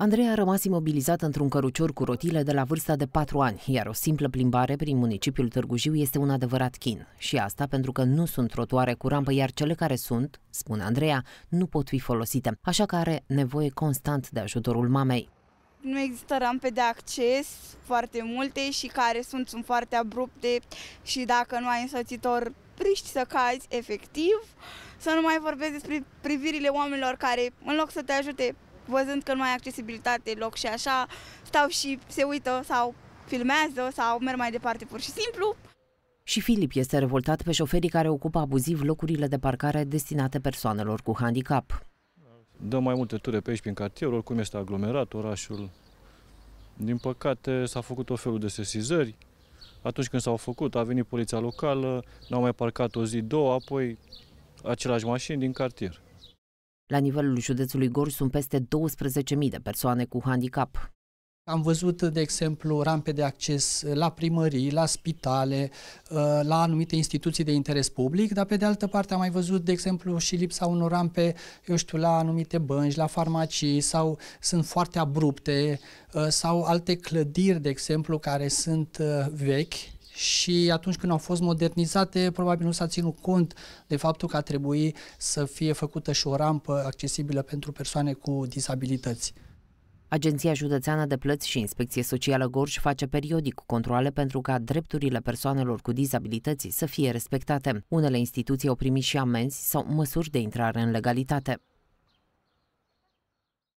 Andreea a rămas imobilizată într-un cărucior cu rotile de la vârsta de 4 ani, iar o simplă plimbare prin municipiul Târgu Jiu este un adevărat chin. Și asta pentru că nu sunt trotuare cu rampă, iar cele care sunt, spune Andreea, nu pot fi folosite, așa că are nevoie constant de ajutorul mamei. Nu există rampe de acces foarte multe și care sunt, sunt foarte abrupte și dacă nu ai însățitor, priști să cazi efectiv, să nu mai vorbesc despre privirile oamenilor care, în loc să te ajute, văzând că nu mai accesibilitate loc și așa, stau și se uită sau filmează sau merg mai departe pur și simplu. Și Filip este revoltat pe șoferii care ocupă abuziv locurile de parcare destinate persoanelor cu handicap. Dăm mai multe ture pe aici prin cartier, oricum este aglomerat orașul. Din păcate s-a făcut o felul de sesizări. Atunci când s-au făcut, a venit poliția locală, n-au mai parcat o zi, două, apoi același mașini din cartier. La nivelul județului Gorj sunt peste 12.000 de persoane cu handicap. Am văzut, de exemplu, rampe de acces la primării, la spitale, ă, la anumite instituții de interes public, dar pe de altă parte am mai văzut, de exemplu, și lipsa unor rampe, eu știu, la anumite bănci, la farmacii sau sunt foarte abrupte ă, sau alte clădiri, de exemplu, care sunt ă, vechi și atunci când au fost modernizate, probabil nu s-a ținut cont de faptul că a trebuit să fie făcută și o rampă accesibilă pentru persoane cu dizabilități. Agenția Județeană de Plăți și Inspecție Socială Gorj face periodic controle pentru ca drepturile persoanelor cu dizabilități să fie respectate. Unele instituții au primit și amenzi sau măsuri de intrare în legalitate.